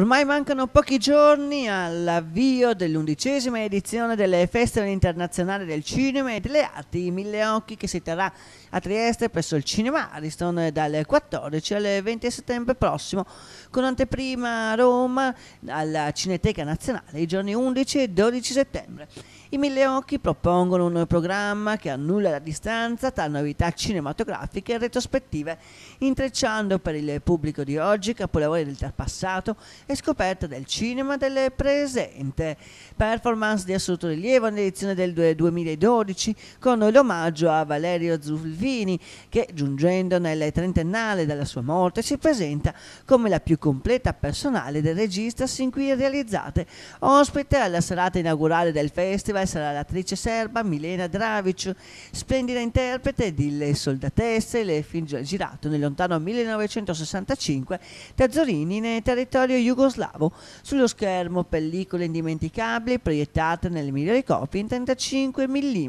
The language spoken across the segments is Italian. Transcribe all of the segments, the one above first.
Ormai mancano pochi giorni all'avvio dell'undicesima edizione delle Festival Internazionali del Cinema e delle Arti Mille Occhi che si terrà a Trieste presso il Cinema Ariston dal 14 al 20 settembre prossimo con anteprima a Roma alla Cineteca Nazionale i giorni 11 e 12 settembre. I Mille Occhi propongono un programma che annulla la distanza tra novità cinematografiche e retrospettive, intrecciando per il pubblico di oggi capolavori del passato e scoperta del cinema del presente. Performance di assoluto rilievo nell'edizione del 2012 con l'omaggio a Valerio Zulvini che giungendo nel trentennale dalla sua morte si presenta come la più completa personale del regista sin qui realizzate. Ospite alla serata inaugurale del festival sarà l'attrice serba Milena Dravic, splendida interprete di Le soldatesse, le film girato nel lontano 1965 da Zorini nel territorio jugoslavo jugoslavo sullo schermo pellicole indimenticabili proiettate nelle migliori copie in 35 mm.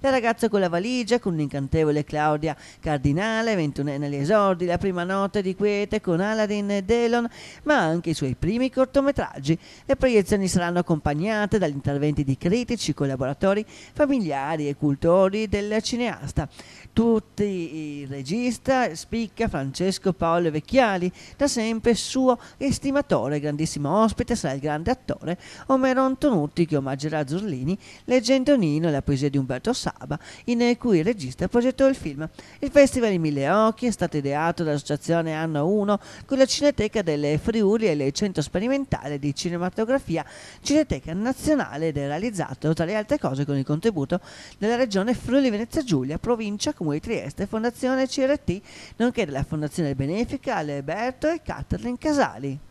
La ragazza con la valigia con l'incantevole Claudia Cardinale, 21 negli esordi, la prima notte di quiete con Aladdin e Delon, ma anche i suoi primi cortometraggi. Le proiezioni saranno accompagnate dagli interventi di critici, collaboratori, familiari e cultori del cineasta. Tutti i regista spicca Francesco Paolo Vecchiali, da sempre suo estimatore attore, grandissimo ospite, sarà il grande attore Omero Antonutti che omaggerà Zurlini leggendo Nino e la poesia di Umberto Saba, in cui il regista progettò il film. Il Festival di Mille Occhi è stato ideato dall'associazione Anno 1 con la Cineteca delle Friuli e il Centro Sperimentale di Cinematografia Cineteca Nazionale ed è realizzato tra le altre cose con il contributo della Regione Friuli Venezia Giulia, Provincia, Comune di Trieste, Fondazione CRT, nonché della Fondazione Benefica Alberto e Kathleen Casali.